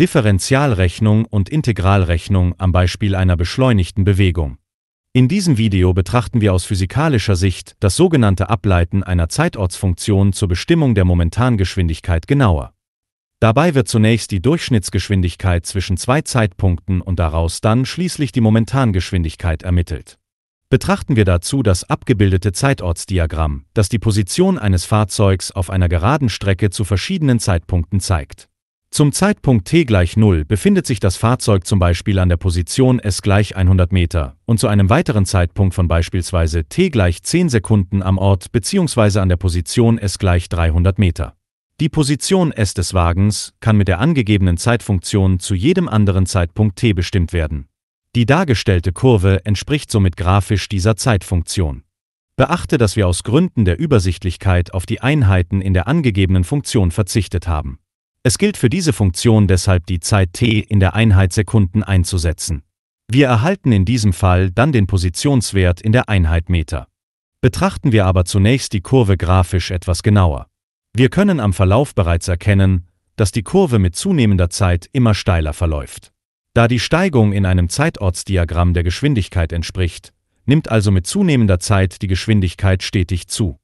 Differentialrechnung und Integralrechnung am Beispiel einer beschleunigten Bewegung. In diesem Video betrachten wir aus physikalischer Sicht das sogenannte Ableiten einer Zeitortsfunktion zur Bestimmung der Momentangeschwindigkeit genauer. Dabei wird zunächst die Durchschnittsgeschwindigkeit zwischen zwei Zeitpunkten und daraus dann schließlich die Momentangeschwindigkeit ermittelt. Betrachten wir dazu das abgebildete Zeitortsdiagramm, das die Position eines Fahrzeugs auf einer geraden Strecke zu verschiedenen Zeitpunkten zeigt. Zum Zeitpunkt t gleich 0 befindet sich das Fahrzeug zum Beispiel an der Position s gleich 100 Meter und zu einem weiteren Zeitpunkt von beispielsweise t gleich 10 Sekunden am Ort bzw. an der Position s gleich 300 Meter. Die Position s des Wagens kann mit der angegebenen Zeitfunktion zu jedem anderen Zeitpunkt t bestimmt werden. Die dargestellte Kurve entspricht somit grafisch dieser Zeitfunktion. Beachte, dass wir aus Gründen der Übersichtlichkeit auf die Einheiten in der angegebenen Funktion verzichtet haben. Es gilt für diese Funktion deshalb die Zeit t in der Einheit Sekunden einzusetzen. Wir erhalten in diesem Fall dann den Positionswert in der Einheit Meter. Betrachten wir aber zunächst die Kurve grafisch etwas genauer. Wir können am Verlauf bereits erkennen, dass die Kurve mit zunehmender Zeit immer steiler verläuft. Da die Steigung in einem Zeitortsdiagramm der Geschwindigkeit entspricht, nimmt also mit zunehmender Zeit die Geschwindigkeit stetig zu.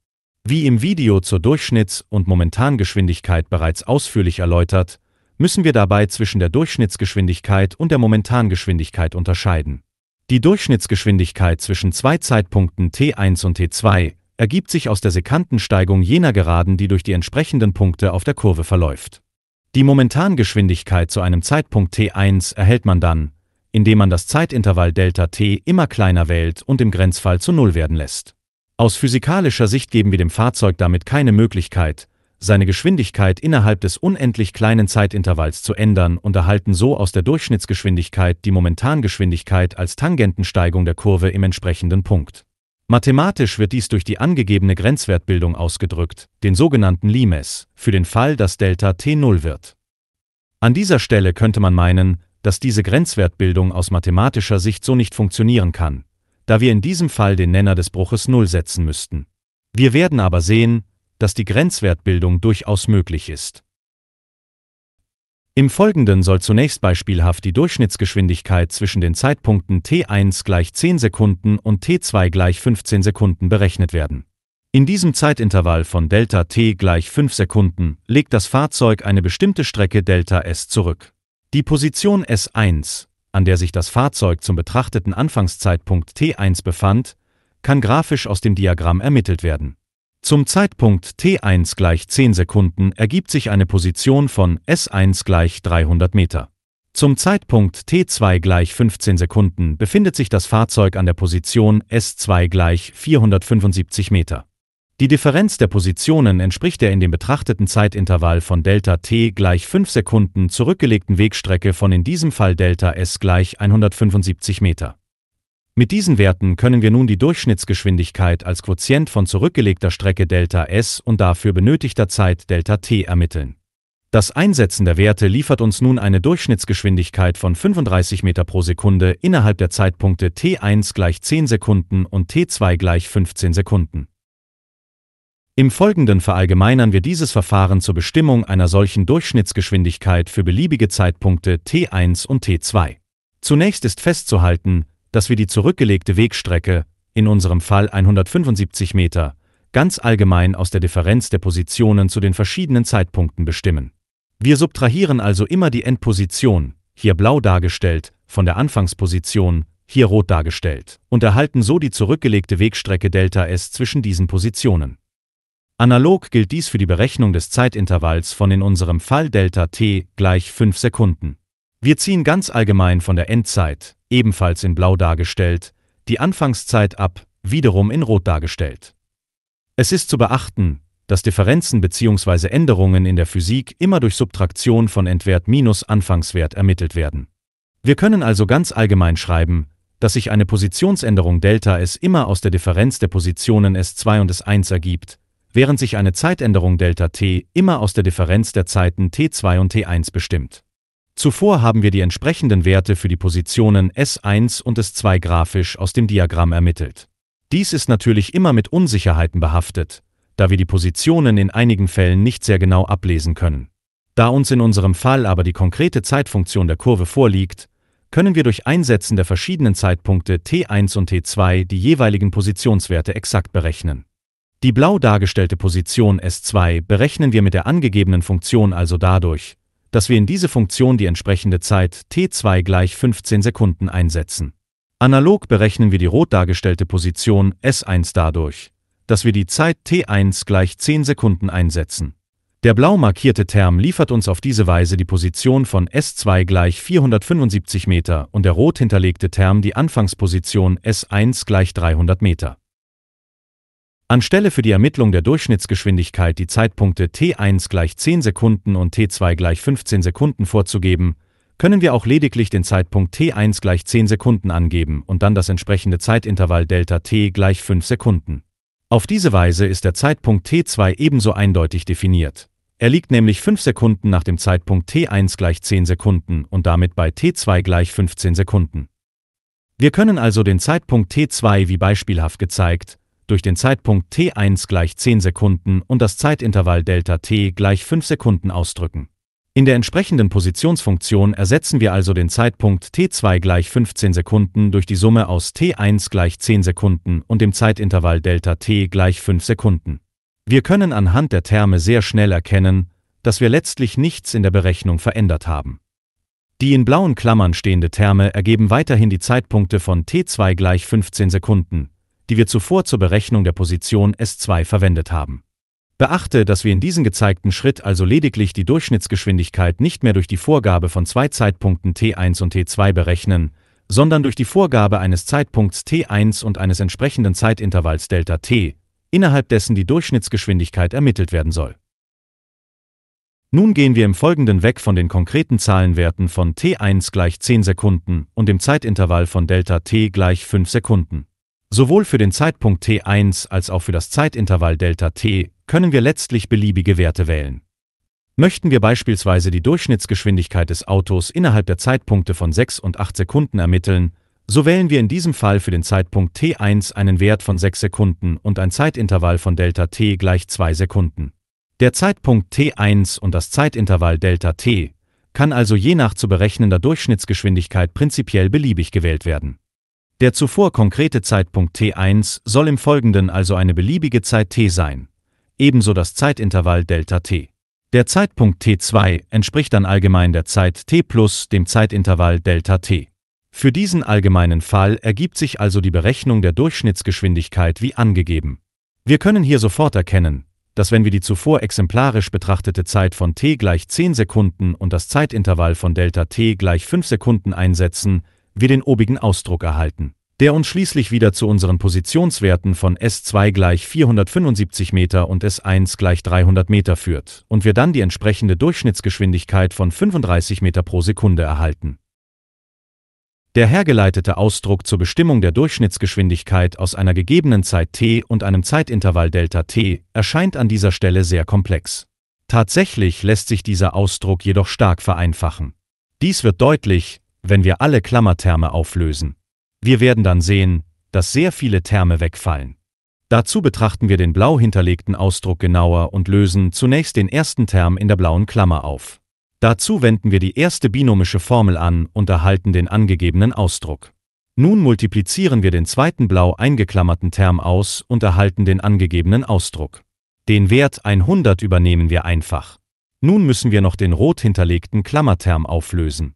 Wie im Video zur Durchschnitts- und Momentangeschwindigkeit bereits ausführlich erläutert, müssen wir dabei zwischen der Durchschnittsgeschwindigkeit und der Momentangeschwindigkeit unterscheiden. Die Durchschnittsgeschwindigkeit zwischen zwei Zeitpunkten t1 und t2 ergibt sich aus der Sekantensteigung jener Geraden, die durch die entsprechenden Punkte auf der Kurve verläuft. Die Momentangeschwindigkeit zu einem Zeitpunkt t1 erhält man dann, indem man das Zeitintervall Δt immer kleiner wählt und im Grenzfall zu Null werden lässt. Aus physikalischer Sicht geben wir dem Fahrzeug damit keine Möglichkeit, seine Geschwindigkeit innerhalb des unendlich kleinen Zeitintervalls zu ändern und erhalten so aus der Durchschnittsgeschwindigkeit die Momentangeschwindigkeit als Tangentensteigung der Kurve im entsprechenden Punkt. Mathematisch wird dies durch die angegebene Grenzwertbildung ausgedrückt, den sogenannten Limes, für den Fall, dass Delta t 0 wird. An dieser Stelle könnte man meinen, dass diese Grenzwertbildung aus mathematischer Sicht so nicht funktionieren kann, da wir in diesem Fall den Nenner des Bruches 0 setzen müssten. Wir werden aber sehen, dass die Grenzwertbildung durchaus möglich ist. Im Folgenden soll zunächst beispielhaft die Durchschnittsgeschwindigkeit zwischen den Zeitpunkten t1 gleich 10 Sekunden und t2 gleich 15 Sekunden berechnet werden. In diesem Zeitintervall von Δt gleich 5 Sekunden legt das Fahrzeug eine bestimmte Strecke Δs zurück. Die Position S1 an der sich das Fahrzeug zum betrachteten Anfangszeitpunkt t1 befand, kann grafisch aus dem Diagramm ermittelt werden. Zum Zeitpunkt t1 gleich 10 Sekunden ergibt sich eine Position von s1 gleich 300 Meter. Zum Zeitpunkt t2 gleich 15 Sekunden befindet sich das Fahrzeug an der Position s2 gleich 475 Meter. Die Differenz der Positionen entspricht der in dem betrachteten Zeitintervall von Δt gleich 5 Sekunden zurückgelegten Wegstrecke von in diesem Fall Δs gleich 175 Meter. Mit diesen Werten können wir nun die Durchschnittsgeschwindigkeit als Quotient von zurückgelegter Strecke Δs und dafür benötigter Zeit Δt ermitteln. Das Einsetzen der Werte liefert uns nun eine Durchschnittsgeschwindigkeit von 35 Meter pro Sekunde innerhalb der Zeitpunkte t1 gleich 10 Sekunden und t2 gleich 15 Sekunden. Im Folgenden verallgemeinern wir dieses Verfahren zur Bestimmung einer solchen Durchschnittsgeschwindigkeit für beliebige Zeitpunkte t1 und t2. Zunächst ist festzuhalten, dass wir die zurückgelegte Wegstrecke, in unserem Fall 175 Meter, ganz allgemein aus der Differenz der Positionen zu den verschiedenen Zeitpunkten bestimmen. Wir subtrahieren also immer die Endposition, hier blau dargestellt, von der Anfangsposition, hier rot dargestellt, und erhalten so die zurückgelegte Wegstrecke Δs zwischen diesen Positionen. Analog gilt dies für die Berechnung des Zeitintervalls von in unserem Fall Delta t gleich 5 Sekunden. Wir ziehen ganz allgemein von der Endzeit, ebenfalls in blau dargestellt, die Anfangszeit ab, wiederum in rot dargestellt. Es ist zu beachten, dass Differenzen bzw. Änderungen in der Physik immer durch Subtraktion von Endwert minus Anfangswert ermittelt werden. Wir können also ganz allgemein schreiben, dass sich eine Positionsänderung Δs immer aus der Differenz der Positionen S2 und S1 ergibt, während sich eine Zeitänderung Δt immer aus der Differenz der Zeiten t2 und t1 bestimmt. Zuvor haben wir die entsprechenden Werte für die Positionen S1 und S2 grafisch aus dem Diagramm ermittelt. Dies ist natürlich immer mit Unsicherheiten behaftet, da wir die Positionen in einigen Fällen nicht sehr genau ablesen können. Da uns in unserem Fall aber die konkrete Zeitfunktion der Kurve vorliegt, können wir durch Einsetzen der verschiedenen Zeitpunkte t1 und t2 die jeweiligen Positionswerte exakt berechnen. Die blau dargestellte Position S2 berechnen wir mit der angegebenen Funktion also dadurch, dass wir in diese Funktion die entsprechende Zeit t2 gleich 15 Sekunden einsetzen. Analog berechnen wir die rot dargestellte Position S1 dadurch, dass wir die Zeit t1 gleich 10 Sekunden einsetzen. Der blau markierte Term liefert uns auf diese Weise die Position von S2 gleich 475 Meter und der rot hinterlegte Term die Anfangsposition S1 gleich 300 Meter. Anstelle für die Ermittlung der Durchschnittsgeschwindigkeit die Zeitpunkte t1 gleich 10 Sekunden und t2 gleich 15 Sekunden vorzugeben, können wir auch lediglich den Zeitpunkt t1 gleich 10 Sekunden angeben und dann das entsprechende Zeitintervall Delta t gleich 5 Sekunden. Auf diese Weise ist der Zeitpunkt t2 ebenso eindeutig definiert. Er liegt nämlich 5 Sekunden nach dem Zeitpunkt t1 gleich 10 Sekunden und damit bei t2 gleich 15 Sekunden. Wir können also den Zeitpunkt t2 wie beispielhaft gezeigt durch den Zeitpunkt t1 gleich 10 Sekunden und das Zeitintervall Δt gleich 5 Sekunden ausdrücken. In der entsprechenden Positionsfunktion ersetzen wir also den Zeitpunkt t2 gleich 15 Sekunden durch die Summe aus t1 gleich 10 Sekunden und dem Zeitintervall Δt gleich 5 Sekunden. Wir können anhand der Terme sehr schnell erkennen, dass wir letztlich nichts in der Berechnung verändert haben. Die in blauen Klammern stehende Terme ergeben weiterhin die Zeitpunkte von t2 gleich 15 Sekunden, die wir zuvor zur Berechnung der Position S2 verwendet haben. Beachte, dass wir in diesem gezeigten Schritt also lediglich die Durchschnittsgeschwindigkeit nicht mehr durch die Vorgabe von zwei Zeitpunkten t1 und t2 berechnen, sondern durch die Vorgabe eines Zeitpunkts t1 und eines entsprechenden Zeitintervalls Δt, innerhalb dessen die Durchschnittsgeschwindigkeit ermittelt werden soll. Nun gehen wir im Folgenden weg von den konkreten Zahlenwerten von t1 gleich 10 Sekunden und dem Zeitintervall von Δt gleich 5 Sekunden. Sowohl für den Zeitpunkt t1 als auch für das Zeitintervall Δt können wir letztlich beliebige Werte wählen. Möchten wir beispielsweise die Durchschnittsgeschwindigkeit des Autos innerhalb der Zeitpunkte von 6 und 8 Sekunden ermitteln, so wählen wir in diesem Fall für den Zeitpunkt t1 einen Wert von 6 Sekunden und ein Zeitintervall von Δt gleich 2 Sekunden. Der Zeitpunkt t1 und das Zeitintervall Δt kann also je nach zu berechnender Durchschnittsgeschwindigkeit prinzipiell beliebig gewählt werden. Der zuvor konkrete Zeitpunkt t1 soll im Folgenden also eine beliebige Zeit t sein, ebenso das Zeitintervall Delta T. Der Zeitpunkt t2 entspricht dann allgemein der Zeit t plus dem Zeitintervall Delta T. Für diesen allgemeinen Fall ergibt sich also die Berechnung der Durchschnittsgeschwindigkeit wie angegeben. Wir können hier sofort erkennen, dass wenn wir die zuvor exemplarisch betrachtete Zeit von t gleich 10 Sekunden und das Zeitintervall von Delta t gleich 5 Sekunden einsetzen, wir den obigen Ausdruck erhalten, der uns schließlich wieder zu unseren Positionswerten von S2 gleich 475 Meter und S1 gleich 300 Meter führt und wir dann die entsprechende Durchschnittsgeschwindigkeit von 35 Meter pro Sekunde erhalten. Der hergeleitete Ausdruck zur Bestimmung der Durchschnittsgeschwindigkeit aus einer gegebenen Zeit t und einem Zeitintervall Delta t erscheint an dieser Stelle sehr komplex. Tatsächlich lässt sich dieser Ausdruck jedoch stark vereinfachen. Dies wird deutlich, wenn wir alle Klammerterme auflösen. Wir werden dann sehen, dass sehr viele Terme wegfallen. Dazu betrachten wir den blau hinterlegten Ausdruck genauer und lösen zunächst den ersten Term in der blauen Klammer auf. Dazu wenden wir die erste binomische Formel an und erhalten den angegebenen Ausdruck. Nun multiplizieren wir den zweiten blau eingeklammerten Term aus und erhalten den angegebenen Ausdruck. Den Wert 100 übernehmen wir einfach. Nun müssen wir noch den rot hinterlegten Klammerterm auflösen.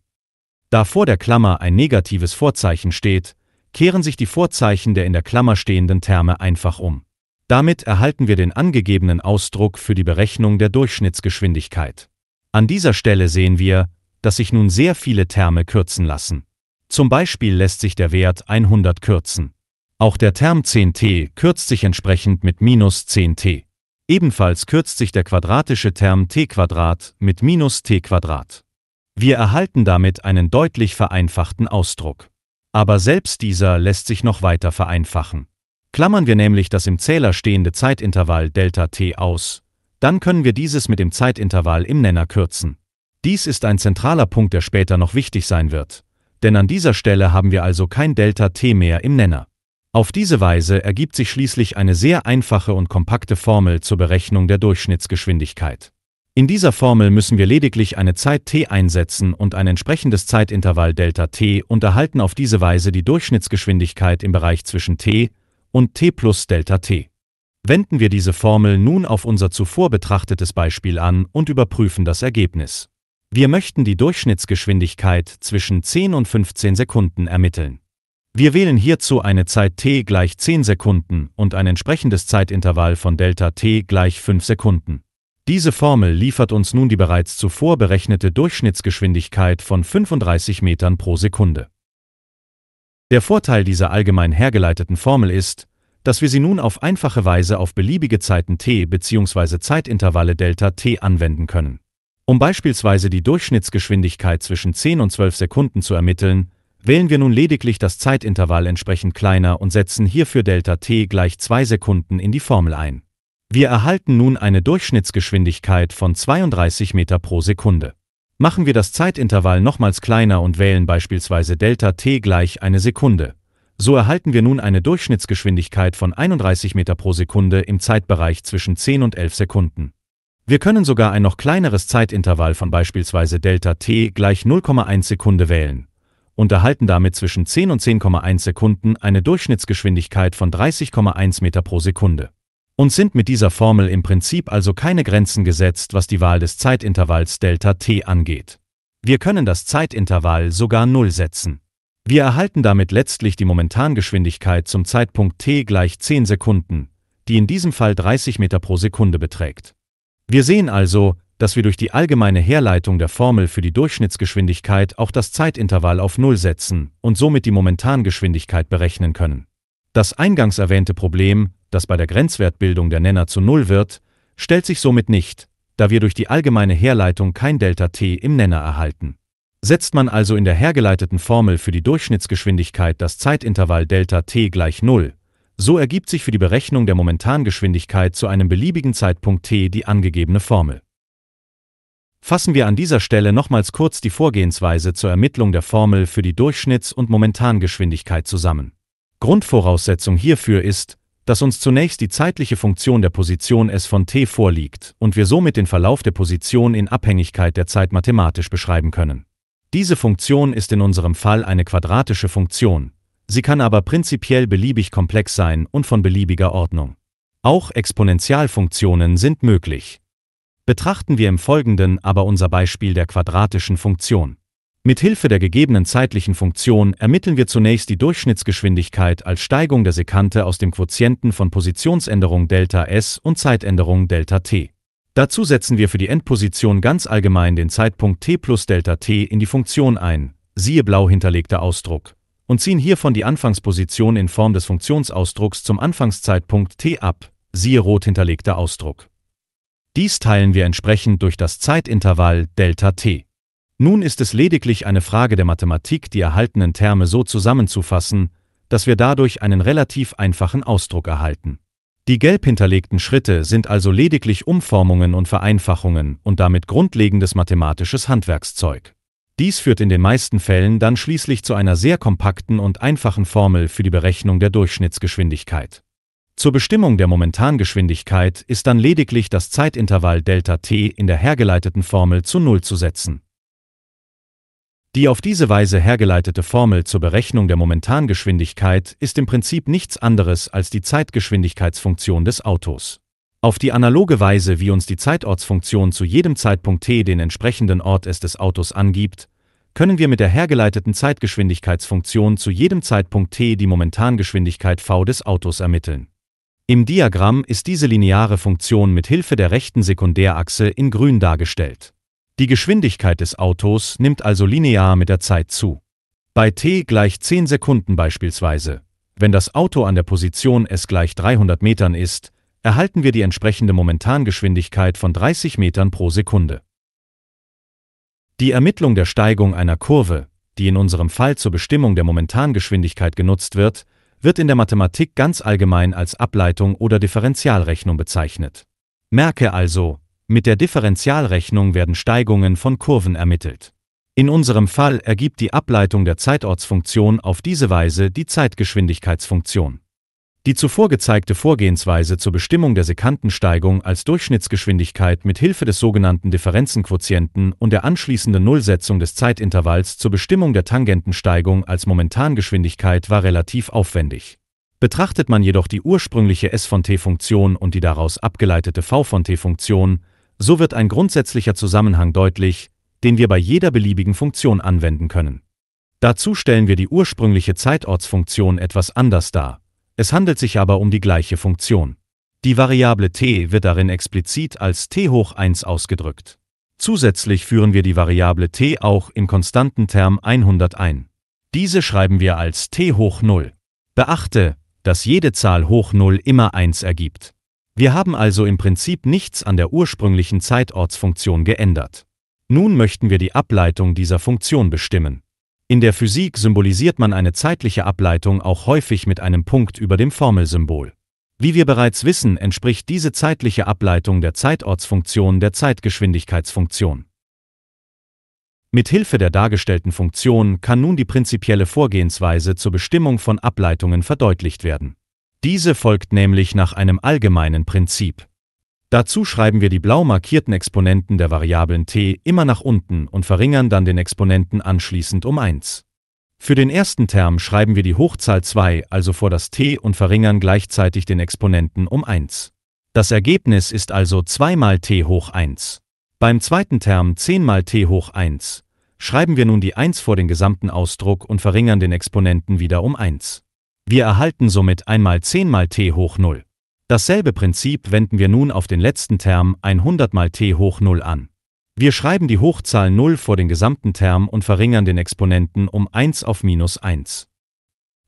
Da vor der Klammer ein negatives Vorzeichen steht, kehren sich die Vorzeichen der in der Klammer stehenden Terme einfach um. Damit erhalten wir den angegebenen Ausdruck für die Berechnung der Durchschnittsgeschwindigkeit. An dieser Stelle sehen wir, dass sich nun sehr viele Terme kürzen lassen. Zum Beispiel lässt sich der Wert 100 kürzen. Auch der Term 10t kürzt sich entsprechend mit minus 10t. Ebenfalls kürzt sich der quadratische Term t mit minus t wir erhalten damit einen deutlich vereinfachten Ausdruck. Aber selbst dieser lässt sich noch weiter vereinfachen. Klammern wir nämlich das im Zähler stehende Zeitintervall Δt aus, dann können wir dieses mit dem Zeitintervall im Nenner kürzen. Dies ist ein zentraler Punkt, der später noch wichtig sein wird, denn an dieser Stelle haben wir also kein Δt mehr im Nenner. Auf diese Weise ergibt sich schließlich eine sehr einfache und kompakte Formel zur Berechnung der Durchschnittsgeschwindigkeit. In dieser Formel müssen wir lediglich eine Zeit t einsetzen und ein entsprechendes Zeitintervall Δt und erhalten auf diese Weise die Durchschnittsgeschwindigkeit im Bereich zwischen t und t plus Δt. Wenden wir diese Formel nun auf unser zuvor betrachtetes Beispiel an und überprüfen das Ergebnis. Wir möchten die Durchschnittsgeschwindigkeit zwischen 10 und 15 Sekunden ermitteln. Wir wählen hierzu eine Zeit t gleich 10 Sekunden und ein entsprechendes Zeitintervall von Δt gleich 5 Sekunden. Diese Formel liefert uns nun die bereits zuvor berechnete Durchschnittsgeschwindigkeit von 35 Metern pro Sekunde. Der Vorteil dieser allgemein hergeleiteten Formel ist, dass wir sie nun auf einfache Weise auf beliebige Zeiten t bzw. Zeitintervalle Δt anwenden können. Um beispielsweise die Durchschnittsgeschwindigkeit zwischen 10 und 12 Sekunden zu ermitteln, wählen wir nun lediglich das Zeitintervall entsprechend kleiner und setzen hierfür Δt gleich 2 Sekunden in die Formel ein. Wir erhalten nun eine Durchschnittsgeschwindigkeit von 32 Meter pro Sekunde. Machen wir das Zeitintervall nochmals kleiner und wählen beispielsweise Delta t gleich eine Sekunde. So erhalten wir nun eine Durchschnittsgeschwindigkeit von 31 Meter pro Sekunde im Zeitbereich zwischen 10 und 11 Sekunden. Wir können sogar ein noch kleineres Zeitintervall von beispielsweise Delta t gleich 0,1 Sekunde wählen und erhalten damit zwischen 10 und 10,1 Sekunden eine Durchschnittsgeschwindigkeit von 30,1 Meter pro Sekunde und sind mit dieser Formel im Prinzip also keine Grenzen gesetzt, was die Wahl des Zeitintervalls Δt angeht. Wir können das Zeitintervall sogar 0 setzen. Wir erhalten damit letztlich die Momentangeschwindigkeit zum Zeitpunkt t gleich 10 Sekunden, die in diesem Fall 30 Meter pro Sekunde beträgt. Wir sehen also, dass wir durch die allgemeine Herleitung der Formel für die Durchschnittsgeschwindigkeit auch das Zeitintervall auf 0 setzen und somit die Momentangeschwindigkeit berechnen können. Das eingangs erwähnte Problem, das bei der Grenzwertbildung der Nenner zu Null wird, stellt sich somit nicht, da wir durch die allgemeine Herleitung kein Δt im Nenner erhalten. Setzt man also in der hergeleiteten Formel für die Durchschnittsgeschwindigkeit das Zeitintervall Δt gleich Null, so ergibt sich für die Berechnung der Momentangeschwindigkeit zu einem beliebigen Zeitpunkt t die angegebene Formel. Fassen wir an dieser Stelle nochmals kurz die Vorgehensweise zur Ermittlung der Formel für die Durchschnitts- und Momentangeschwindigkeit zusammen. Grundvoraussetzung hierfür ist, dass uns zunächst die zeitliche Funktion der Position s von t vorliegt und wir somit den Verlauf der Position in Abhängigkeit der Zeit mathematisch beschreiben können. Diese Funktion ist in unserem Fall eine quadratische Funktion, sie kann aber prinzipiell beliebig komplex sein und von beliebiger Ordnung. Auch Exponentialfunktionen sind möglich. Betrachten wir im Folgenden aber unser Beispiel der quadratischen Funktion. Mithilfe der gegebenen zeitlichen Funktion ermitteln wir zunächst die Durchschnittsgeschwindigkeit als Steigung der Sekante aus dem Quotienten von Positionsänderung Δs und Zeitänderung Δt. Dazu setzen wir für die Endposition ganz allgemein den Zeitpunkt t plus Δt in die Funktion ein, siehe blau hinterlegter Ausdruck, und ziehen hiervon die Anfangsposition in Form des Funktionsausdrucks zum Anfangszeitpunkt t ab, siehe rot hinterlegter Ausdruck. Dies teilen wir entsprechend durch das Zeitintervall Δt. Nun ist es lediglich eine Frage der Mathematik, die erhaltenen Terme so zusammenzufassen, dass wir dadurch einen relativ einfachen Ausdruck erhalten. Die gelb hinterlegten Schritte sind also lediglich Umformungen und Vereinfachungen und damit grundlegendes mathematisches Handwerkszeug. Dies führt in den meisten Fällen dann schließlich zu einer sehr kompakten und einfachen Formel für die Berechnung der Durchschnittsgeschwindigkeit. Zur Bestimmung der Momentangeschwindigkeit ist dann lediglich das Zeitintervall Δt in der hergeleiteten Formel zu Null zu setzen. Die auf diese Weise hergeleitete Formel zur Berechnung der Momentangeschwindigkeit ist im Prinzip nichts anderes als die Zeitgeschwindigkeitsfunktion des Autos. Auf die analoge Weise, wie uns die Zeitortsfunktion zu jedem Zeitpunkt t den entsprechenden Ort s des Autos angibt, können wir mit der hergeleiteten Zeitgeschwindigkeitsfunktion zu jedem Zeitpunkt t die Momentangeschwindigkeit v des Autos ermitteln. Im Diagramm ist diese lineare Funktion mit Hilfe der rechten Sekundärachse in grün dargestellt. Die Geschwindigkeit des Autos nimmt also linear mit der Zeit zu. Bei t gleich 10 Sekunden beispielsweise, wenn das Auto an der Position s gleich 300 Metern ist, erhalten wir die entsprechende Momentangeschwindigkeit von 30 Metern pro Sekunde. Die Ermittlung der Steigung einer Kurve, die in unserem Fall zur Bestimmung der Momentangeschwindigkeit genutzt wird, wird in der Mathematik ganz allgemein als Ableitung oder Differentialrechnung bezeichnet. Merke also, mit der Differentialrechnung werden Steigungen von Kurven ermittelt. In unserem Fall ergibt die Ableitung der Zeitortsfunktion auf diese Weise die Zeitgeschwindigkeitsfunktion. Die zuvor gezeigte Vorgehensweise zur Bestimmung der Sekantensteigung als Durchschnittsgeschwindigkeit mit Hilfe des sogenannten Differenzenquotienten und der anschließenden Nullsetzung des Zeitintervalls zur Bestimmung der Tangentensteigung als Momentangeschwindigkeit war relativ aufwendig. Betrachtet man jedoch die ursprüngliche S von t-Funktion und die daraus abgeleitete V von t-Funktion, so wird ein grundsätzlicher Zusammenhang deutlich, den wir bei jeder beliebigen Funktion anwenden können. Dazu stellen wir die ursprüngliche Zeitortsfunktion etwas anders dar. Es handelt sich aber um die gleiche Funktion. Die Variable t wird darin explizit als t hoch 1 ausgedrückt. Zusätzlich führen wir die Variable t auch im konstanten Term 100 ein. Diese schreiben wir als t hoch 0. Beachte, dass jede Zahl hoch 0 immer 1 ergibt. Wir haben also im Prinzip nichts an der ursprünglichen Zeitortsfunktion geändert. Nun möchten wir die Ableitung dieser Funktion bestimmen. In der Physik symbolisiert man eine zeitliche Ableitung auch häufig mit einem Punkt über dem Formelsymbol. Wie wir bereits wissen, entspricht diese zeitliche Ableitung der Zeitortsfunktion der Zeitgeschwindigkeitsfunktion. Mit Hilfe der dargestellten Funktion kann nun die prinzipielle Vorgehensweise zur Bestimmung von Ableitungen verdeutlicht werden. Diese folgt nämlich nach einem allgemeinen Prinzip. Dazu schreiben wir die blau markierten Exponenten der Variablen t immer nach unten und verringern dann den Exponenten anschließend um 1. Für den ersten Term schreiben wir die Hochzahl 2 also vor das t und verringern gleichzeitig den Exponenten um 1. Das Ergebnis ist also 2 mal t hoch 1. Beim zweiten Term 10 mal t hoch 1 schreiben wir nun die 1 vor den gesamten Ausdruck und verringern den Exponenten wieder um 1. Wir erhalten somit 1 mal 10 mal t hoch 0. Dasselbe Prinzip wenden wir nun auf den letzten Term 100 mal t hoch 0 an. Wir schreiben die Hochzahl 0 vor den gesamten Term und verringern den Exponenten um 1 auf minus 1.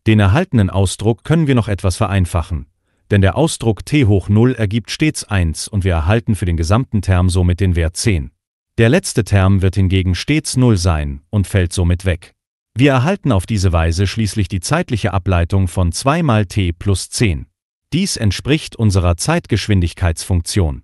Den erhaltenen Ausdruck können wir noch etwas vereinfachen, denn der Ausdruck t hoch 0 ergibt stets 1 und wir erhalten für den gesamten Term somit den Wert 10. Der letzte Term wird hingegen stets 0 sein und fällt somit weg. Wir erhalten auf diese Weise schließlich die zeitliche Ableitung von 2 mal t plus 10. Dies entspricht unserer Zeitgeschwindigkeitsfunktion.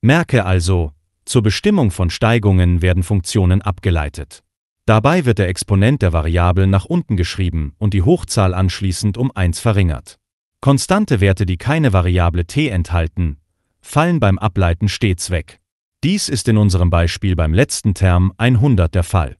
Merke also, zur Bestimmung von Steigungen werden Funktionen abgeleitet. Dabei wird der Exponent der Variablen nach unten geschrieben und die Hochzahl anschließend um 1 verringert. Konstante Werte, die keine Variable t enthalten, fallen beim Ableiten stets weg. Dies ist in unserem Beispiel beim letzten Term 100 der Fall.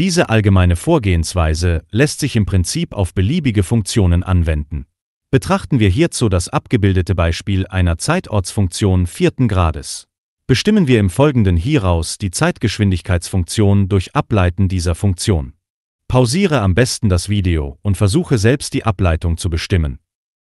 Diese allgemeine Vorgehensweise lässt sich im Prinzip auf beliebige Funktionen anwenden. Betrachten wir hierzu das abgebildete Beispiel einer Zeitortsfunktion vierten Grades. Bestimmen wir im Folgenden hieraus die Zeitgeschwindigkeitsfunktion durch Ableiten dieser Funktion. Pausiere am besten das Video und versuche selbst die Ableitung zu bestimmen.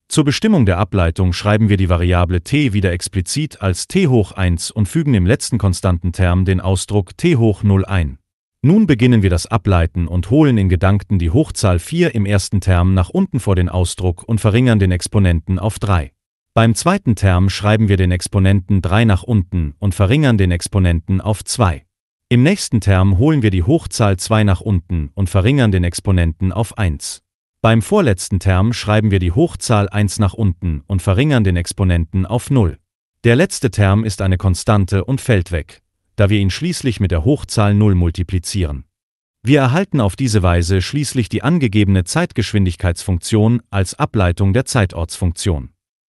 Zur Bestimmung der Ableitung schreiben wir die Variable t wieder explizit als t hoch 1 und fügen im letzten konstanten Term den Ausdruck t hoch 0 ein. Nun beginnen wir das Ableiten und holen in Gedanken die Hochzahl 4 im ersten Term nach unten vor den Ausdruck und verringern den Exponenten auf 3. Beim zweiten Term schreiben wir den Exponenten 3 nach unten und verringern den Exponenten auf 2. Im nächsten Term holen wir die Hochzahl 2 nach unten und verringern den Exponenten auf 1. Beim vorletzten Term schreiben wir die Hochzahl 1 nach unten und verringern den Exponenten auf 0. Der letzte Term ist eine Konstante und fällt weg da wir ihn schließlich mit der Hochzahl 0 multiplizieren. Wir erhalten auf diese Weise schließlich die angegebene Zeitgeschwindigkeitsfunktion als Ableitung der Zeitortsfunktion.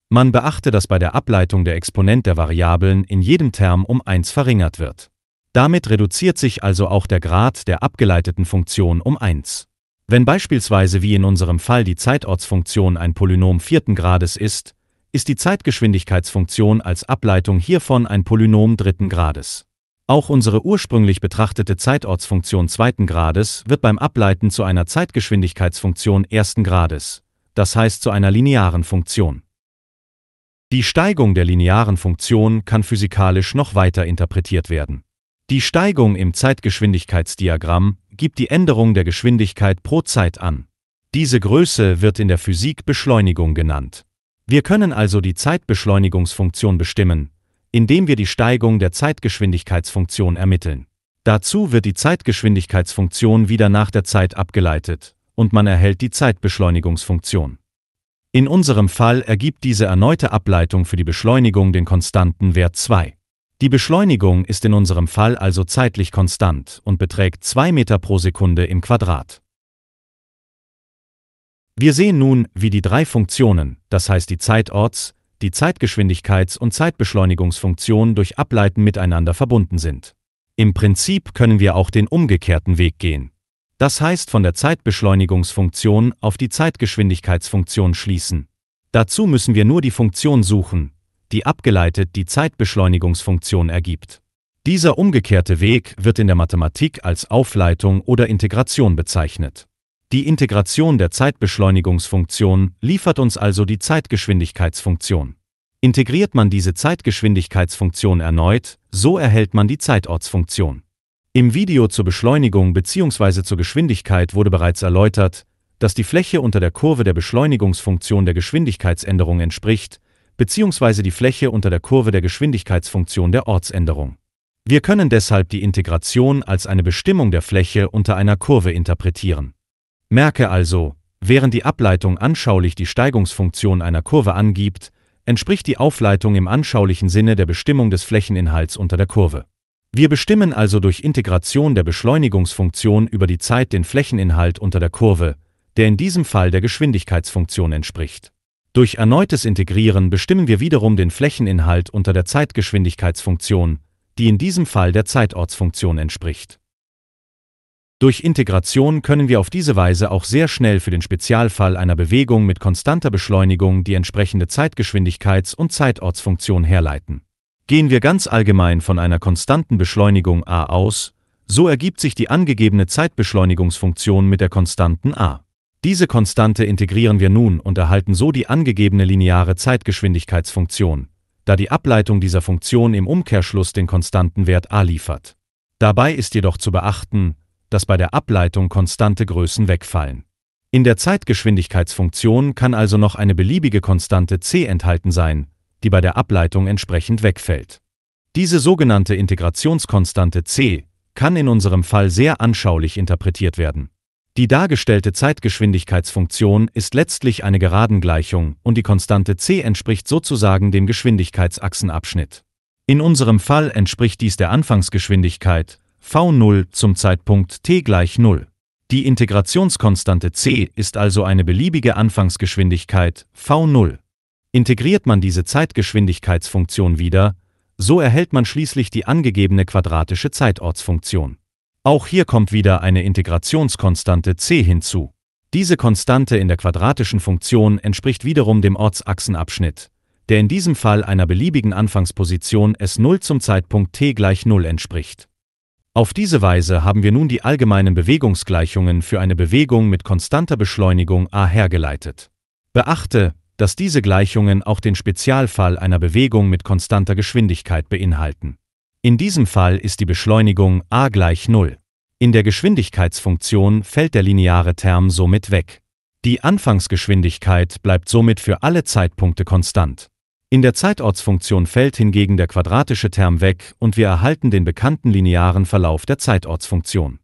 Man beachte, dass bei der Ableitung der Exponent der Variablen in jedem Term um 1 verringert wird. Damit reduziert sich also auch der Grad der abgeleiteten Funktion um 1. Wenn beispielsweise wie in unserem Fall die Zeitortsfunktion ein Polynom vierten Grades ist, ist die Zeitgeschwindigkeitsfunktion als Ableitung hiervon ein Polynom dritten Grades. Auch unsere ursprünglich betrachtete Zeitortsfunktion zweiten Grades wird beim Ableiten zu einer Zeitgeschwindigkeitsfunktion ersten Grades, das heißt zu einer linearen Funktion. Die Steigung der linearen Funktion kann physikalisch noch weiter interpretiert werden. Die Steigung im Zeitgeschwindigkeitsdiagramm gibt die Änderung der Geschwindigkeit pro Zeit an. Diese Größe wird in der Physik Beschleunigung genannt. Wir können also die Zeitbeschleunigungsfunktion bestimmen, indem wir die Steigung der Zeitgeschwindigkeitsfunktion ermitteln. Dazu wird die Zeitgeschwindigkeitsfunktion wieder nach der Zeit abgeleitet, und man erhält die Zeitbeschleunigungsfunktion. In unserem Fall ergibt diese erneute Ableitung für die Beschleunigung den konstanten Wert 2. Die Beschleunigung ist in unserem Fall also zeitlich konstant und beträgt 2 Meter pro Sekunde im Quadrat. Wir sehen nun, wie die drei Funktionen, das heißt die Zeitorts, die Zeitgeschwindigkeits- und Zeitbeschleunigungsfunktion durch Ableiten miteinander verbunden sind. Im Prinzip können wir auch den umgekehrten Weg gehen. Das heißt von der Zeitbeschleunigungsfunktion auf die Zeitgeschwindigkeitsfunktion schließen. Dazu müssen wir nur die Funktion suchen, die abgeleitet die Zeitbeschleunigungsfunktion ergibt. Dieser umgekehrte Weg wird in der Mathematik als Aufleitung oder Integration bezeichnet. Die Integration der Zeitbeschleunigungsfunktion liefert uns also die Zeitgeschwindigkeitsfunktion. Integriert man diese Zeitgeschwindigkeitsfunktion erneut, so erhält man die Zeitortsfunktion. Im Video zur Beschleunigung bzw. zur Geschwindigkeit wurde bereits erläutert, dass die Fläche unter der Kurve der Beschleunigungsfunktion der Geschwindigkeitsänderung entspricht, bzw. die Fläche unter der Kurve der Geschwindigkeitsfunktion der Ortsänderung. Wir können deshalb die Integration als eine Bestimmung der Fläche unter einer Kurve interpretieren. Merke also, während die Ableitung anschaulich die Steigungsfunktion einer Kurve angibt, entspricht die Aufleitung im anschaulichen Sinne der Bestimmung des Flächeninhalts unter der Kurve. Wir bestimmen also durch Integration der Beschleunigungsfunktion über die Zeit den Flächeninhalt unter der Kurve, der in diesem Fall der Geschwindigkeitsfunktion entspricht. Durch erneutes Integrieren bestimmen wir wiederum den Flächeninhalt unter der Zeitgeschwindigkeitsfunktion, die in diesem Fall der Zeitortsfunktion entspricht. Durch Integration können wir auf diese Weise auch sehr schnell für den Spezialfall einer Bewegung mit konstanter Beschleunigung die entsprechende Zeitgeschwindigkeits- und Zeitortsfunktion herleiten. Gehen wir ganz allgemein von einer konstanten Beschleunigung a aus, so ergibt sich die angegebene Zeitbeschleunigungsfunktion mit der konstanten a. Diese Konstante integrieren wir nun und erhalten so die angegebene lineare Zeitgeschwindigkeitsfunktion, da die Ableitung dieser Funktion im Umkehrschluss den konstanten Wert a liefert. Dabei ist jedoch zu beachten, dass bei der Ableitung konstante Größen wegfallen. In der Zeitgeschwindigkeitsfunktion kann also noch eine beliebige Konstante c enthalten sein, die bei der Ableitung entsprechend wegfällt. Diese sogenannte Integrationskonstante c kann in unserem Fall sehr anschaulich interpretiert werden. Die dargestellte Zeitgeschwindigkeitsfunktion ist letztlich eine Geradengleichung und die Konstante c entspricht sozusagen dem Geschwindigkeitsachsenabschnitt. In unserem Fall entspricht dies der Anfangsgeschwindigkeit V0 zum Zeitpunkt t gleich 0. Die Integrationskonstante c ist also eine beliebige Anfangsgeschwindigkeit v0. Integriert man diese Zeitgeschwindigkeitsfunktion wieder, so erhält man schließlich die angegebene quadratische Zeitortsfunktion. Auch hier kommt wieder eine Integrationskonstante c hinzu. Diese Konstante in der quadratischen Funktion entspricht wiederum dem Ortsachsenabschnitt, der in diesem Fall einer beliebigen Anfangsposition s0 zum Zeitpunkt t gleich 0 entspricht. Auf diese Weise haben wir nun die allgemeinen Bewegungsgleichungen für eine Bewegung mit konstanter Beschleunigung a hergeleitet. Beachte, dass diese Gleichungen auch den Spezialfall einer Bewegung mit konstanter Geschwindigkeit beinhalten. In diesem Fall ist die Beschleunigung a gleich 0. In der Geschwindigkeitsfunktion fällt der lineare Term somit weg. Die Anfangsgeschwindigkeit bleibt somit für alle Zeitpunkte konstant. In der Zeitortsfunktion fällt hingegen der quadratische Term weg und wir erhalten den bekannten linearen Verlauf der Zeitortsfunktion.